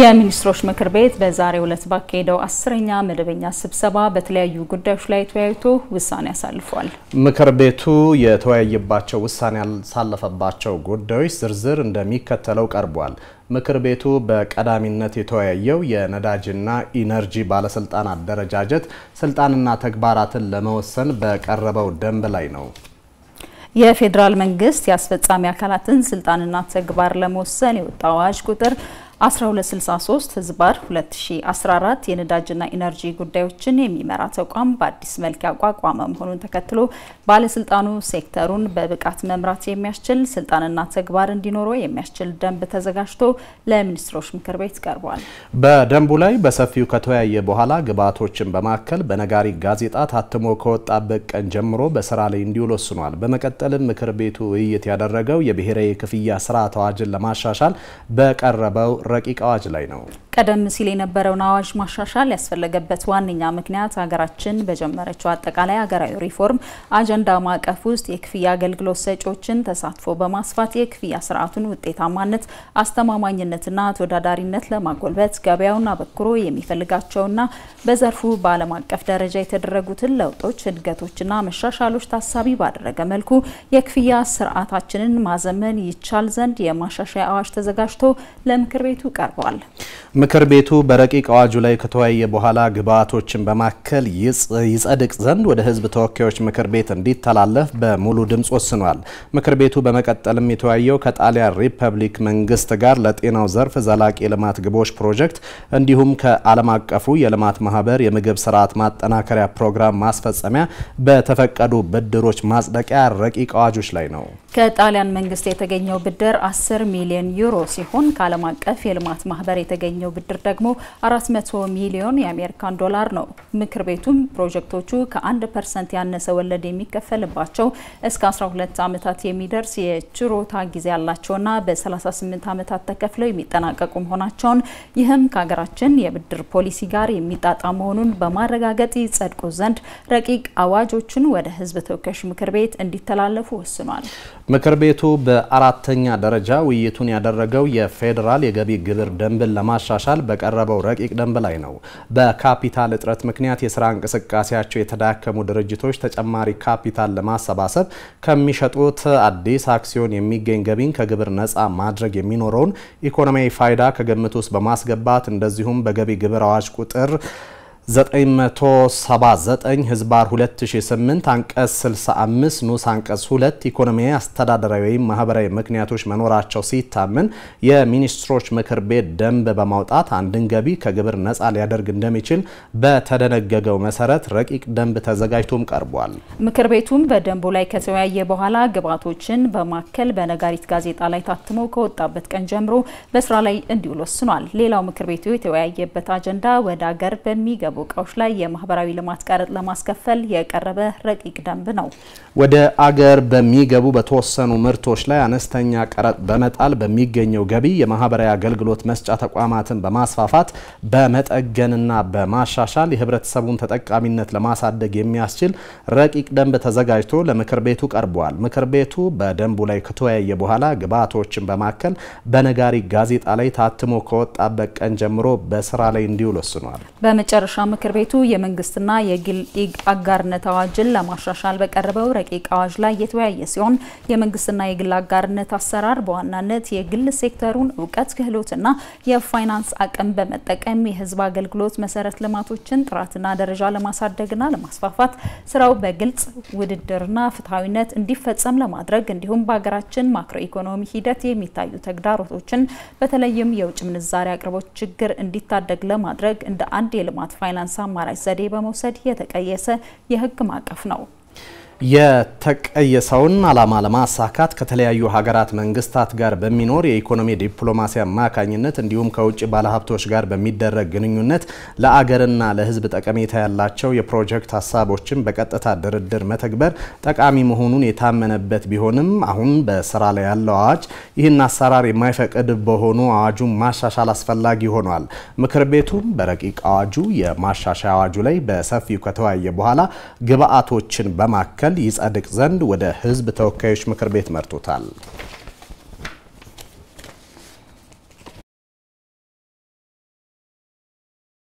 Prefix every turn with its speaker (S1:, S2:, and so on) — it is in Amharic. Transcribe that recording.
S1: የሚኒስትሮች ምክር ቤት በዛሬው ዕለት ባካሄደው አስረኛ መደበኛ ስብሰባ በተለያዩ ጉዳዮች ላይ ተወያይቶ ውሳኔ አሳልፏል።
S2: ምክር ቤቱ የተወያየባቸው ውሳኔ ያሳለፈባቸው ጉዳዮች ዝርዝር እንደሚከተለው ቀርቧል። ምክር ቤቱ በቀዳሚነት የተወያየው የነዳጅና ኢነርጂ ባለስልጣን አደረጃጀት ስልጣንና ተግባራትን ለመወሰን በቀረበው ደንብ ላይ ነው።
S1: የፌዴራል መንግስት የአስፈጻሚ አካላትን ስልጣንና ተግባር ለመወሰን የወጣ አዋጅ ቁጥር 1263 ህዝባር 2014 የነዳጅና ኢነርጂ ጉዳዮችን የሚመራ ተቋም በአዲስ መልክ ያቋቋመ መሆኑን ተከትሎ ባለስልጣኑ ሴክተሩን በብቃት መምራት የሚያስችል ስልጣንና ተግባር እንዲኖረው የሚያስችል ደንብ ተዘጋጅቶ ለሚኒስትሮች ምክር ቤት ቀርቧል።
S2: በደንቡ ላይ በሰፊው ከተወያየ በኋላ ግብዓቶችን በማከል በነጋሪት ጋዜጣ ታትሞ ከወጣበት ቀን ጀምሮ በስራ ላይ እንዲውል ወስኗል። በመቀጠልም ምክር ቤቱ ውይይት ያደረገው የብሔራዊ ክፍያ ስርዓት አዋጅን ለማሻሻል በቀረበው ረቂቅ አዋጅ ላይ ነው።
S1: ቀደም ሲል የነበረውን አዋጅ ማሻሻል ያስፈለገበት ዋነኛ ምክንያት ሀገራችን በጀመረችው አጠቃላይ ሀገራዊ ሪፎርም አጀንዳ ማዕቀፍ ውስጥ የክፍያ አገልግሎት ሰጪዎችን ተሳትፎ በማስፋት የክፍያ ስርዓቱን ውጤታማነት፣ አስተማማኝነትና ተወዳዳሪነት ለማጎልበት ገበያውን አበክሮ የሚፈልጋቸውና በዘርፉ በዓለም አቀፍ ደረጃ የተደረጉትን ለውጦች፣ እድገቶችና መሻሻሎች ታሳቢ ባደረገ መልኩ የክፍያ ስርዓታችንን ማዘመን ይቻል ዘንድ የማሻሻያ አዋጅ ተዘጋጅቶ ለምክር ቤቱ ቤቱ ቀርቧል።
S2: ምክር ቤቱ በረቂቅ አዋጁ ላይ ከተወያየ በኋላ ግብዓቶችን በማከል ይጸድቅ ዘንድ ወደ ህዝብ ተወካዮች ምክር ቤት እንዲተላለፍ በሙሉ ድምፅ ወስኗል። ምክር ቤቱ በመቀጠልም የተወያየው ከጣሊያን ሪፐብሊክ መንግስት ጋር ለጤናው ዘርፍ ዘላቂ የልማት ግቦች ፕሮጀክት እንዲሁም ከዓለም አቀፉ የልማት ማህበር የምግብ ስርዓት ማጠናከሪያ ፕሮግራም ማስፈጸሚያ በተፈቀዱ ብድሮች ማጽደቂያ ረቂቅ አዋጆች ላይ ነው።
S1: ከጣሊያን መንግስት የተገኘው ብድር 10 ሚሊዮን ዩሮ ሲሆን ከዓለም አቀፍ አቀፍ የልማት ማህበር የተገኘው ብድር ደግሞ 400 ሚሊዮን የአሜሪካን ዶላር ነው። ምክር ቤቱም ፕሮጀክቶቹ ከ1 ፐርሰንት ያነሰ ወለድ የሚከፈልባቸው እስከ 12 ዓመታት የሚደርስ የችሮታ ጊዜ ያላቸውና በ38 ዓመታት ተከፍለው የሚጠናቀቁ መሆናቸውን ይህም ከሀገራችን የብድር ፖሊሲ ጋር የሚጣጣ መሆኑን በማረጋገጥ ይጸድቁ ዘንድ ረቂቅ አዋጆችን ወደ ህዝብ ተወካዮች ምክር ቤት እንዲተላለፉ ወስኗል።
S2: ምክር ቤቱ በአራተኛ ደረጃ ውይይቱን ያደረገው የፌዴራል የገቢ ግብር ደንብን ለማሻሻል በቀረበው ረቂቅ ደንብ ላይ ነው። በካፒታል እጥረት ምክንያት የስራ እንቅስቃሴያቸው የተዳከሙ ድርጅቶች ተጨማሪ ካፒታል ለማሰባሰብ ከሚሸጡት አዲስ አክሲዮን የሚገኝ ገቢን ከግብር ነፃ ማድረግ የሚኖረውን ኢኮኖሚያዊ ፋይዳ ከግምት ውስጥ በማስገባት እንደዚሁም በገቢ ግብር አዋጅ ቁጥር 979 ህዝባር 2008 አንቀጽ 65 ንዑስ አንቀጽ 2 ኢኮኖሚያዊ፣ አስተዳደራዊ ወይም ማህበራዊ ምክንያቶች መኖራቸው ሲታመን የሚኒስትሮች ምክር ቤት ደንብ በማውጣት አንድን ገቢ ከግብር ነፃ ሊያደርግ እንደሚችል በተደነገገው መሰረት ረቂቅ ደንብ ተዘጋጅቶም ቀርቧል።
S1: ምክር ቤቱም በደንቡ ላይ ከተወያየ በኋላ ግብዓቶችን በማከል በነጋሪት ጋዜጣ ላይ ታትሞ ከወጣበት ቀን ጀምሮ በስራ ላይ እንዲውል ወስኗል። ሌላው ምክር ቤቱ የተወያየበት አጀንዳ ወደ አገር በሚገባ በሚገቡ እቃዎች ላይ የማህበራዊ ልማት ቀረጥ ለማስከፈል የቀረበ ረቂቅ ደንብ ነው።
S2: ወደ አገር በሚገቡ በተወሰኑ ምርቶች ላይ አነስተኛ ቀረጥ በመጣል በሚገኘው ገቢ የማህበራዊ አገልግሎት መስጫ ተቋማትን በማስፋፋት በመጠገንና በማሻሻል የህብረተሰቡን ተጠቃሚነት ለማሳደግ የሚያስችል ረቂቅ ደንብ ተዘጋጅቶ ለምክር ቤቱ ቀርቧል። ምክር ቤቱ በደንቡ ላይ ከተወያየ በኋላ ግብዓቶችን በማከል በነጋሪ ጋዜጣ ላይ ታትሞ ከወጣበት ቀን ጀምሮ በስራ ላይ እንዲውል ወስኗል።
S1: በመጨረሻ ምክር ቤቱ የመንግስትና የግል አጋርነት አዋጅን ለማሻሻል በቀረበው ረቂቅ አዋጅ ላይ የተወያየ ሲሆን የመንግስትና የግል አጋርነት አሰራር በዋናነት የግል ሴክተሩን እውቀት፣ ክህሎትና የፋይናንስ አቅም በመጠቀም የህዝብ አገልግሎት መሰረት ልማቶችን ጥራትና ደረጃ ለማሳደግና ለማስፋፋት ስራው በግልጽ ውድድርና ፍትሐዊነት እንዲፈጸም ለማድረግ እንዲሁም በሀገራችን ማክሮ ኢኮኖሚ ሂደት የሚታዩ ተግዳሮቶችን በተለይም የውጭ ምንዛሪ አቅርቦት ችግር እንዲታደግ ለማድረግ እንደ አንድ የልማት ፋይናንስ ፋይናንስ አማራጭ ዘዴ በመውሰድ የተቀየሰ የህግ ማዕቀፍ ነው።
S2: የተቀየሰውን ዓላማ ለማሳካት ከተለያዩ ሀገራት መንግስታት ጋር በሚኖር የኢኮኖሚ ዲፕሎማሲ አማካኝነት እንዲሁም ከውጭ ባለሀብቶች ጋር በሚደረግ ግንኙነት ለአገርና ለሕዝብ ጠቀሜታ ያላቸው የፕሮጀክት ሀሳቦችን በቀጥታ ድርድር መተግበር ጠቃሚ መሆኑን የታመነበት ቢሆንም አሁን በስራ ላይ ያለው አዋጅ ይህን አሰራር የማይፈቅድ በሆኑ አዋጁን ማሻሻል አስፈላጊ ሆኗል። ምክር ቤቱም በረቂቅ አዋጁ የማሻሻያ አዋጁ ላይ በሰፊው ከተወያየ በኋላ ግብአቶችን በማከል ይጸድቅ ዘንድ ወደ ህዝብ ተወካዮች ምክር ቤት
S1: መርቶታል።